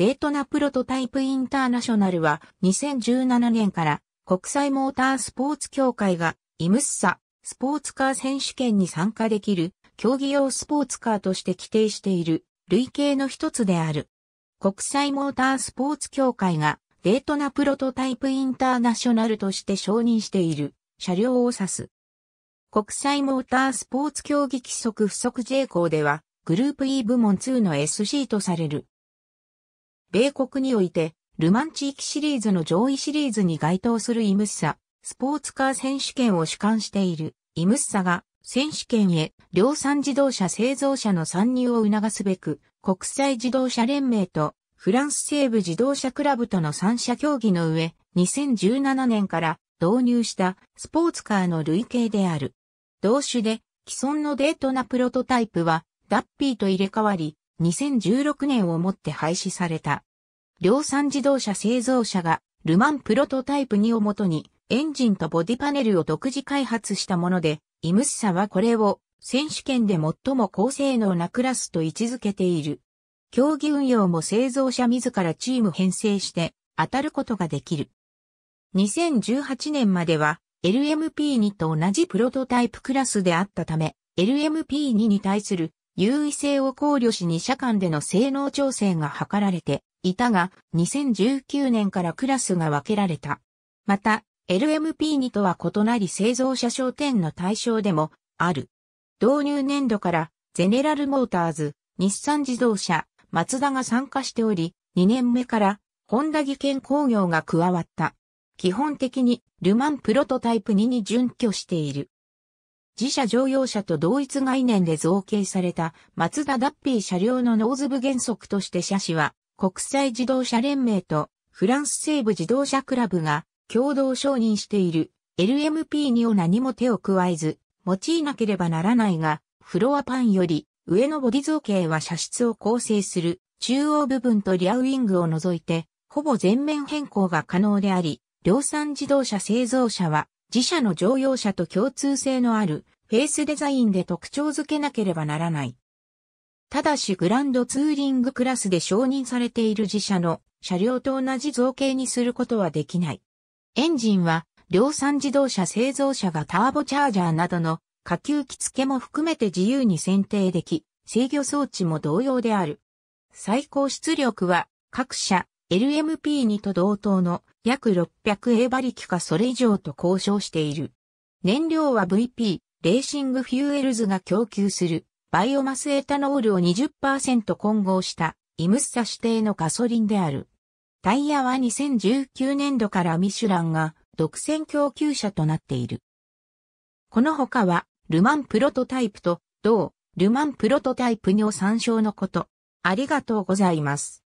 デートナプロトタイプインターナショナルは2017年から国際モータースポーツ協会がイムッサスポーツカー選手権に参加できる競技用スポーツカーとして規定している類型の一つである。国際モータースポーツ協会がデートナプロトタイプインターナショナルとして承認している車両を指す。国際モータースポーツ競技規則不足 J 項ではグループ E 部門2の SC とされる米国において、ルマン地域シリーズの上位シリーズに該当するイムッサ、スポーツカー選手権を主管している、イムッサが、選手権へ量産自動車製造者の参入を促すべく、国際自動車連盟とフランス西部自動車クラブとの三者協議の上、2017年から導入したスポーツカーの類型である。同種で既存のデートなプロトタイプはダッピーと入れ替わり、2016年をもって廃止された。量産自動車製造者がルマンプロトタイプ2をもとにエンジンとボディパネルを独自開発したもので、イムスサはこれを選手権で最も高性能なクラスと位置づけている。競技運用も製造者自らチーム編成して当たることができる。2018年までは LMP2 と同じプロトタイプクラスであったため、LMP2 に対する優位性を考慮し2社間での性能調整が図られていたが、2019年からクラスが分けられた。また、LMP2 とは異なり製造者商店の対象でもある。導入年度からゼネラルモーターズ、日産自動車、マツダが参加しており、2年目からホンダ技研工業が加わった。基本的にルマンプロトタイプ2に準拠している。自社乗用車と同一概念で造形されたマツダダッピー車両のノーズ部原則として車種は国際自動車連盟とフランス西部自動車クラブが共同承認している LMP にを何も手を加えず用いなければならないがフロアパンより上のボディ造形は車室を構成する中央部分とリアウィングを除いてほぼ全面変更が可能であり量産自動車製造者は自社の乗用車と共通性のあるフェイスデザインで特徴づけなければならない。ただしグランドツーリングクラスで承認されている自社の車両と同じ造形にすることはできない。エンジンは量産自動車製造者がターボチャージャーなどの下級機付けも含めて自由に選定でき、制御装置も同様である。最高出力は各社 LMP2 と同等の約600 a 馬力かそれ以上と交渉している。燃料は VP、レーシングフューエルズが供給するバイオマスエタノールを20%混合したイムッサ指定のガソリンである。タイヤは2019年度からミシュランが独占供給者となっている。この他は、ルマンプロトタイプと、同、ルマンプロトタイプにを参照のこと。ありがとうございます。